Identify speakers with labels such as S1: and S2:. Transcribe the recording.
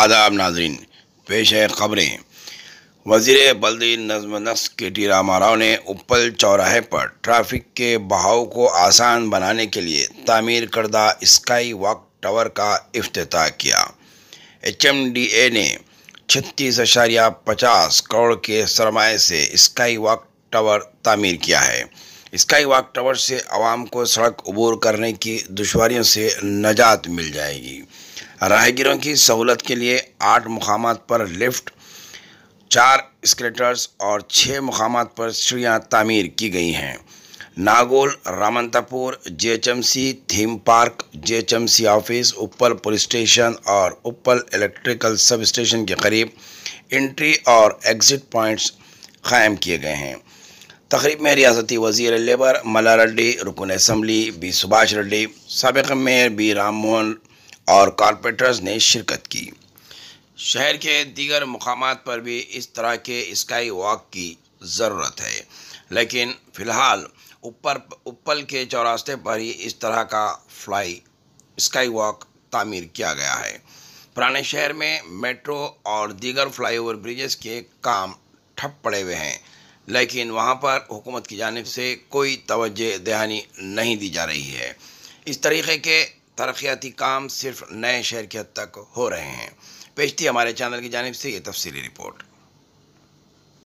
S1: आदाब नाजरीन पेश है खबरें वजीर बल्दी नजम नस के टी रामा राव ने उपल चौराहे पर ट्रैफिक के बहाव को आसान बनाने के लिए तामीर करदा स्काई वॉक टावर का अफ्ताह किया एच एम डी ए ने छत्तीस अशारिया पचास करोड़ के सरमाए से स्काई वॉक टावर तामीर किया है स्काई वॉक टावर से आवाम को सड़क अबूर करने की दुशारियों से नजात मिल जाएगी राहगीरों की सहूलत के लिए आठ मकाम पर लिफ्ट चार स्केलेटर्स और छः मकाम पर सीढ़ियाँ तामीर की गई हैं Nagole Ramanthapur C theme park C office Uppal police station और उपल इलेक्ट्रिकल सब स्टेशन के करीब इंट्री और एग्ज़िट पॉइंट्स कायम किए गए हैं तकरीब में रियासती वजीर लेबर मला रेड्डी रुकन असम्बली बी सुभाष रेड्डी सबक मेयर बी राम मोहन और कॉरपोरेटर्स ने शिरकत की शहर के दीगर मकाम पर भी इस तरह के स्काई वॉक की ज़रूरत है लेकिन फ़िलहाल ऊपर उपल के चौरास्ते पर ही इस तरह का फ्लाई स्काई वॉक तामीर किया गया है पुराने शहर में मेट्रो और दीगर फ्लाईओवर ब्रिजेस के काम ठप पड़े हुए हैं लेकिन वहाँ पर हुकूमत की जानब से कोई तवज्जो दहानी नहीं दी जा रही है इस तरीके के तरक्याती काम सिर्फ नए शहर की हद तक हो रहे हैं पेश थी हमारे चैनल की जानब से ये तफसली रिपोर्ट